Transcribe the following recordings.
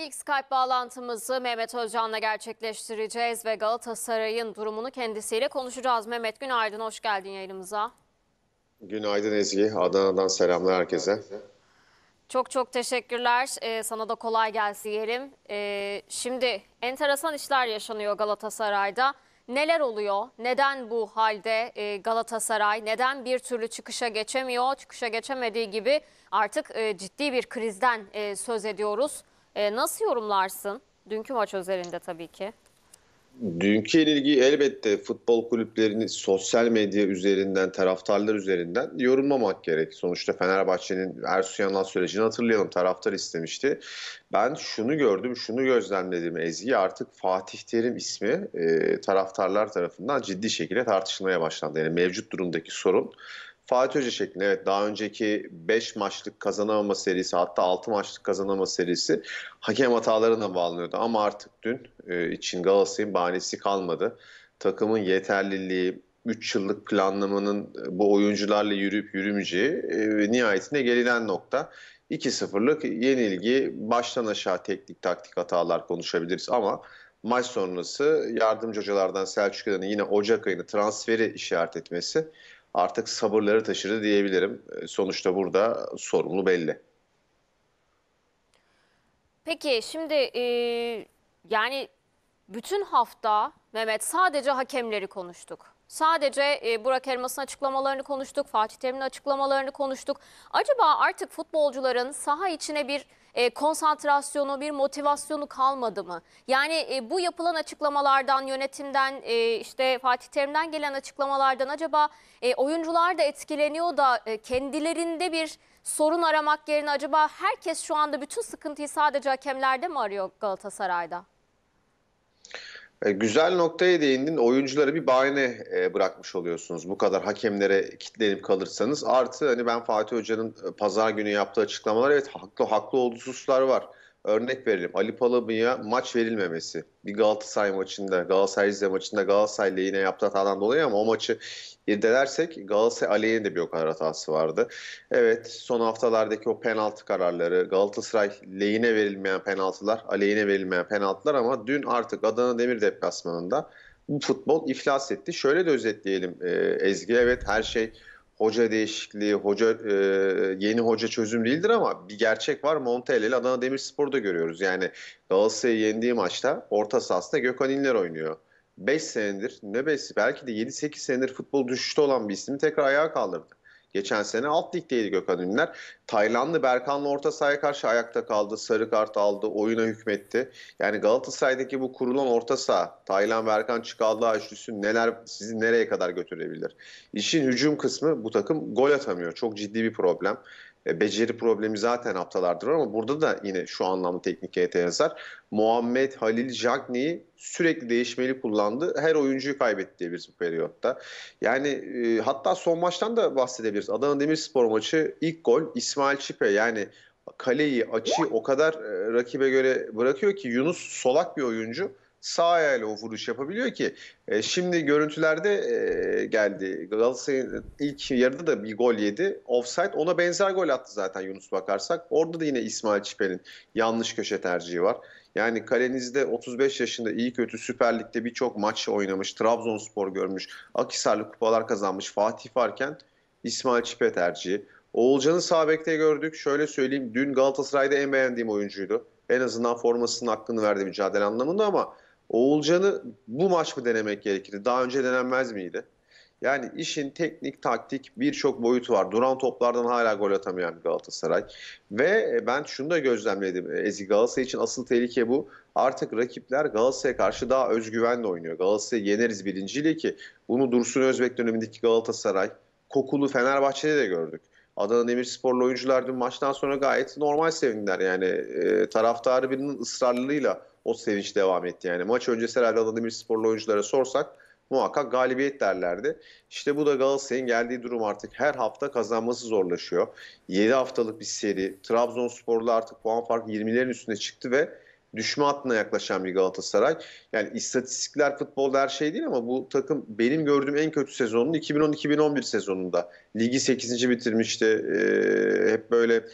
İlk Skype bağlantımızı Mehmet Özcan'la gerçekleştireceğiz ve Galatasaray'ın durumunu kendisiyle konuşacağız. Mehmet günaydın, hoş geldin yayınımıza. Günaydın Ezgi, Adana'dan selamlar herkese. Çok çok teşekkürler. Ee, sana da kolay gelsin diyelim. Ee, şimdi enteresan işler yaşanıyor Galatasaray'da. Neler oluyor? Neden bu halde e, Galatasaray? Neden bir türlü çıkışa geçemiyor? Çıkışa geçemediği gibi artık e, ciddi bir krizden e, söz ediyoruz. E, nasıl yorumlarsın? Dünkü maç özelinde tabii ki. Dünkü ilgi elbette futbol kulüplerini sosyal medya üzerinden, taraftarlar üzerinden yorumlamak gerek. Sonuçta Fenerbahçe'nin Ersun Yanal sürecini hatırlayalım. Taraftar istemişti. Ben şunu gördüm, şunu gözlemledim Ezgi. Artık Fatih Terim ismi e, taraftarlar tarafından ciddi şekilde tartışılmaya başlandı. Yani mevcut durumdaki sorun Fatih Hoca şeklinde evet daha önceki 5 maçlık kazanamama serisi hatta 6 maçlık kazanama serisi hakem hatalarına bağlanıyordu. Ama artık dün e, için Galatasaray'ın bahanesi kalmadı. Takımın yeterliliği, 3 yıllık planlamanın e, bu oyuncularla yürüyüp yürümeyeceği ve nihayetinde gelinen nokta 2-0'lık yenilgi baştan aşağı teknik taktik hatalar konuşabiliriz ama maç sonrası yardımcı hocalardan Selçuk yine Ocak ayını transferi işaret etmesi artık sabırları taşırdı diyebilirim. E, sonuçta burada sorumlu belli. Peki şimdi e, yani bütün hafta Mehmet sadece hakemleri konuştuk. Sadece e, Burak Elmas'ın açıklamalarını konuştuk, Fatih Terim'in açıklamalarını konuştuk. Acaba artık futbolcuların saha içine bir e, konsantrasyonu, bir motivasyonu kalmadı mı? Yani e, bu yapılan açıklamalardan, yönetimden, e, işte Fatih Terim'den gelen açıklamalardan acaba e, oyuncular da etkileniyor da e, kendilerinde bir sorun aramak yerine acaba herkes şu anda bütün sıkıntıyı sadece hakemlerde mi arıyor Galatasaray'da? E, güzel noktaya değindin. Oyuncuları bir bahane e, bırakmış oluyorsunuz. Bu kadar hakemlere kitlenip kalırsanız. Artı hani ben Fatih Hoca'nın e, pazar günü yaptığı açıklamalar evet haklı haklı olduğu hususlar var. Örnek verelim Ali Palabı'ya maç verilmemesi. Bir Galatasaray maçında, Galatasaray Rize maçında Galatasaray lehine yaptığı hatadan dolayı ama o maçı irdelersek Galatasaray aleyhine de bir o kadar hatası vardı. Evet son haftalardaki o penaltı kararları Galatasaray lehine verilmeyen penaltılar, aleyhine verilmeyen penaltılar ama dün artık Adana Demir deplasmanında bu futbol iflas etti. Şöyle de özetleyelim e, Ezgi. Evet her şey hoca değişikliği, hoca e, yeni hoca çözüm değildir ama bir gerçek var. Montella'yla Adana Demirspor'da görüyoruz. Yani Galatasaray'ı yendiği maçta orta sahasında Gökhan İnler oynuyor. 5 senedir ne 5 belki de 7-8 senedir futbol düşüşte olan bir ismi tekrar ayağa kaldırdı. Geçen sene alt ligdeydi Gökhan Ünlüler. Taylandlı Berkan'la orta sahaya karşı ayakta kaldı. Sarı kart aldı. Oyuna hükmetti. Yani Galatasaray'daki bu kurulan orta saha Taylan Berkan çıkaldı üçlüsü neler sizi nereye kadar götürebilir? İşin hücum kısmı bu takım gol atamıyor. Çok ciddi bir problem. E, beceri problemi zaten haftalardır ama burada da yine şu anlamda teknik heyete yazar. Muhammed Halil Jagni'yi sürekli değişmeli kullandı. Her oyuncuyu kaybetti diyebiliriz bu periyotta. Yani e, hatta son maçtan da bahsedebiliriz. Adana Demirspor maçı ilk gol İsmail Çipe yani kaleyi açı o kadar e, rakibe göre bırakıyor ki Yunus solak bir oyuncu sağ ayağıyla o vuruş yapabiliyor ki e, şimdi görüntülerde e, geldi. Galatasaray'ın ilk yarıda da bir gol yedi. Offside ona benzer gol attı zaten Yunus bakarsak. Orada da yine İsmail Çiper'in yanlış köşe tercihi var. Yani kalenizde 35 yaşında iyi kötü Süper Lig'de birçok maç oynamış, Trabzonspor görmüş, Akisarlı kupalar kazanmış Fatih varken İsmail Çipe tercihi. Oğulcan'ı sağ bekte gördük. Şöyle söyleyeyim dün Galatasaray'da en beğendiğim oyuncuydu. En azından formasının hakkını verdi mücadele anlamında ama Oğulcan'ı bu maç mı denemek gerekirdi? Daha önce denenmez miydi? Yani işin teknik, taktik birçok boyutu var. Duran toplardan hala gol atamayan Galatasaray. Ve ben şunu da gözlemledim. Ezi Galatasaray için asıl tehlike bu. Artık rakipler Galatasaray'a karşı daha özgüvenle oynuyor. Galatasaray'ı yeneriz bilinciyle ki bunu Dursun Özbek dönemindeki Galatasaray, kokulu Fenerbahçe'de de gördük. Adana Demirsporlu oyuncular dün maçtan sonra gayet normal sevindiler. Yani e, taraftarı birinin ısrarlılığıyla o sevinç devam etti. Yani maç öncesi herhalde Adana sporlu oyunculara sorsak muhakkak galibiyet derlerdi. İşte bu da Galatasaray'ın geldiği durum artık her hafta kazanması zorlaşıyor. 7 haftalık bir seri. Trabzonspor'da artık puan farkı 20'lerin üstüne çıktı ve düşme hattına yaklaşan bir Galatasaray. Yani istatistikler futbolda her şey değil ama bu takım benim gördüğüm en kötü sezonun 2010-2011 sezonunda. Ligi 8. bitirmişti. Ee, hep böyle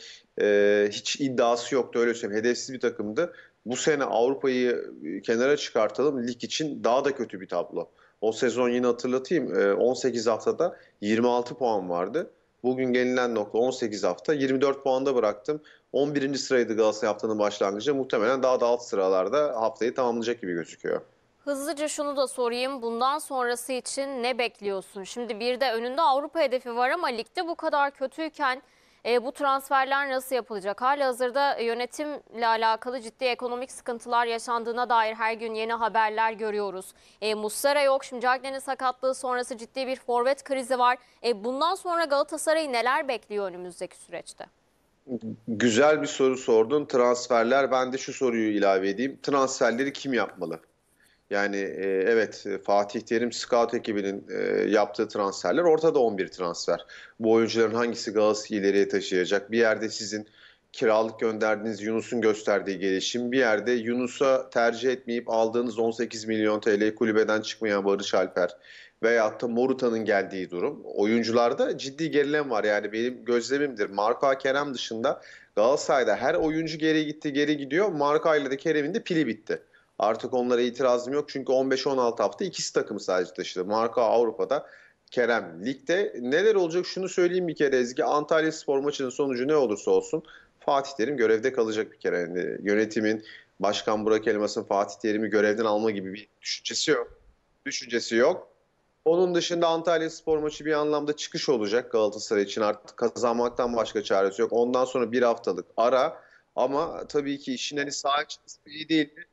e, hiç iddiası yoktu öyle söyleyeyim. Hedefsiz bir takımdı bu sene Avrupa'yı e, kenara çıkartalım lig için daha da kötü bir tablo. O sezon yine hatırlatayım 18 e, haftada 26 puan vardı. Bugün gelinen nokta 18 hafta 24 puanda bıraktım. 11. sıraydı Galatasaray haftanın başlangıcı. Muhtemelen daha da alt sıralarda haftayı tamamlayacak gibi gözüküyor. Hızlıca şunu da sorayım. Bundan sonrası için ne bekliyorsun? Şimdi bir de önünde Avrupa hedefi var ama ligde bu kadar kötüyken e, bu transferler nasıl yapılacak? Hala hazırda e, yönetimle alakalı ciddi ekonomik sıkıntılar yaşandığına dair her gün yeni haberler görüyoruz. E, Muslera yok. Şimdi Cagney'in sakatlığı sonrası ciddi bir forvet krizi var. E, bundan sonra Galatasaray'ı neler bekliyor önümüzdeki süreçte? Güzel bir soru sordun. Transferler. Ben de şu soruyu ilave edeyim. Transferleri kim yapmalı? Yani e, evet e, Fatih Terim scout ekibinin e, yaptığı transferler ortada 11 transfer. Bu oyuncuların hangisi Galatasaray'ı ileriye taşıyacak? Bir yerde sizin kiralık gönderdiğiniz Yunus'un gösterdiği gelişim bir yerde Yunus'a tercih etmeyip aldığınız 18 milyon TL kulübeden çıkmayan Barış Alper veyahut da Moruta'nın geldiği durum. Oyuncularda ciddi gerilem var yani benim gözlemimdir. Marka Kerem dışında Galatasaray'da her oyuncu geri gitti geri gidiyor. Marka ile de Kerem'in de pili bitti. Artık onlara itirazım yok çünkü 15-16 hafta ikisi takımı sadece taşıdı. Marka Avrupa'da Kerem Lig'de. Neler olacak şunu söyleyeyim bir kere Ezgi. Antalya spor maçının sonucu ne olursa olsun Fatih Terim görevde kalacak bir kere. Yani yönetimin, Başkan Burak Elmas'ın Fatih Terim'i görevden alma gibi bir düşüncesi yok. Düşüncesi yok. Onun dışında Antalya spor maçı bir anlamda çıkış olacak Galatasaray için. Artık kazanmaktan başka çaresi yok. Ondan sonra bir haftalık ara. Ama tabii ki işin hani sağ iyi değildi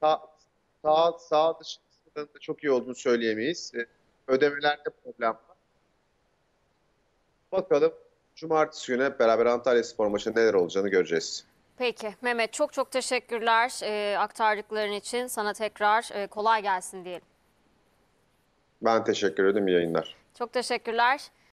sağ, sağ, sağ dışı çok iyi olduğunu söyleyemeyiz. E, ödemelerde problem var. Bakalım cumartesi günü beraber Antalya Spor maçında neler olacağını göreceğiz. Peki Mehmet çok çok teşekkürler e, aktardıkların için. Sana tekrar e, kolay gelsin diyelim. Ben teşekkür ederim. İyi yayınlar. Çok teşekkürler.